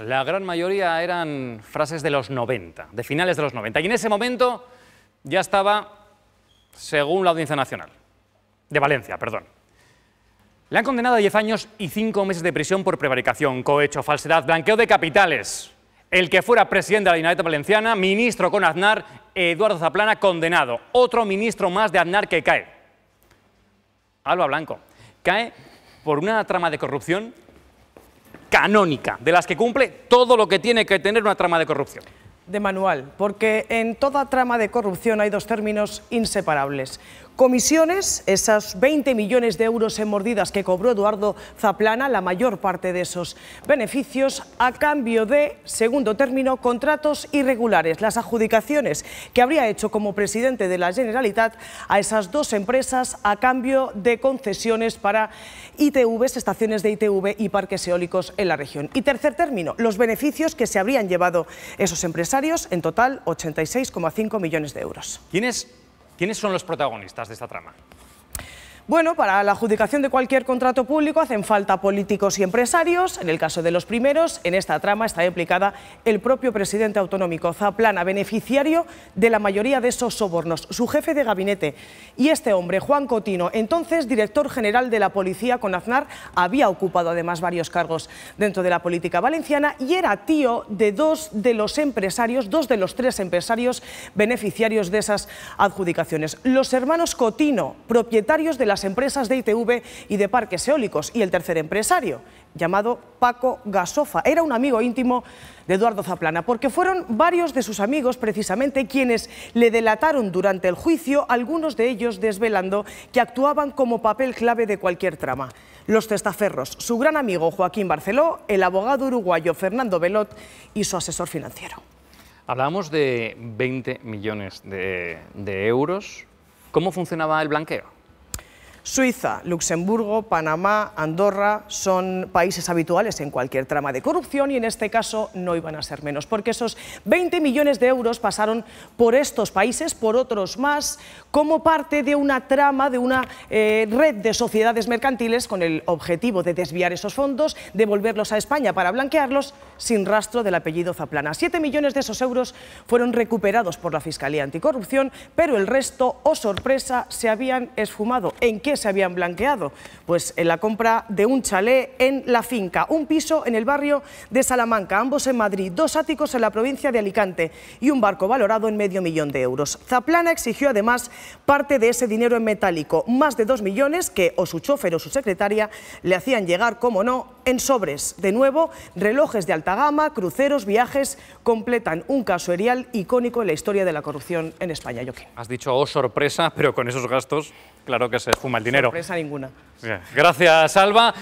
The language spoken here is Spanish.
La gran mayoría eran frases de los 90, de finales de los 90. Y en ese momento ya estaba, según la Audiencia Nacional, de Valencia, perdón. Le han condenado a 10 años y 5 meses de prisión por prevaricación, cohecho, falsedad, blanqueo de capitales. El que fuera presidente de la Generalitat Valenciana, ministro con Aznar, Eduardo Zaplana, condenado. Otro ministro más de Aznar que cae. Alba Blanco. Cae por una trama de corrupción canónica, de las que cumple todo lo que tiene que tener una trama de corrupción de manual, porque en toda trama de corrupción hay dos términos inseparables. Comisiones, esas 20 millones de euros en mordidas que cobró Eduardo Zaplana, la mayor parte de esos beneficios, a cambio de, segundo término, contratos irregulares, las adjudicaciones que habría hecho como presidente de la Generalitat a esas dos empresas a cambio de concesiones para ITV, estaciones de ITV y parques eólicos en la región. Y tercer término, los beneficios que se habrían llevado esos empresarios en total 86,5 millones de euros. ¿Quiénes son los protagonistas de esta trama? Bueno, para la adjudicación de cualquier contrato público hacen falta políticos y empresarios. En el caso de los primeros, en esta trama está implicada el propio presidente autonómico Zaplana, beneficiario de la mayoría de esos sobornos, su jefe de gabinete. Y este hombre, Juan Cotino, entonces director general de la policía con Aznar, había ocupado además varios cargos dentro de la política valenciana y era tío de dos de los empresarios, dos de los tres empresarios beneficiarios de esas adjudicaciones. Los hermanos Cotino, propietarios de empresas de ITV y de parques eólicos. Y el tercer empresario, llamado Paco Gasofa, era un amigo íntimo de Eduardo Zaplana, porque fueron varios de sus amigos precisamente quienes le delataron durante el juicio, algunos de ellos desvelando que actuaban como papel clave de cualquier trama. Los testaferros, su gran amigo Joaquín Barceló, el abogado uruguayo Fernando Belot y su asesor financiero. Hablábamos de 20 millones de euros. ¿Cómo funcionaba el blanqueo? Suiza, Luxemburgo, Panamá, Andorra son países habituales en cualquier trama de corrupción y en este caso no iban a ser menos, porque esos 20 millones de euros pasaron por estos países, por otros más, como parte de una trama, de una eh, red de sociedades mercantiles con el objetivo de desviar esos fondos, devolverlos a España para blanquearlos sin rastro del apellido Zaplana. Siete millones de esos euros fueron recuperados por la Fiscalía Anticorrupción, pero el resto, oh sorpresa, se habían esfumado. ¿En se habían blanqueado? Pues en eh, la compra de un chalé en La Finca, un piso en el barrio de Salamanca, ambos en Madrid, dos áticos en la provincia de Alicante y un barco valorado en medio millón de euros. Zaplana exigió además parte de ese dinero en metálico, más de dos millones que o su chofer o su secretaria le hacían llegar, como no, en sobres. De nuevo, relojes de alta gama, cruceros, viajes, completan un caso erial icónico en la historia de la corrupción en España. Joaquín. Has dicho, oh sorpresa, pero con esos gastos, claro que se el dinero. Sorpresa ninguna. Gracias, Alba.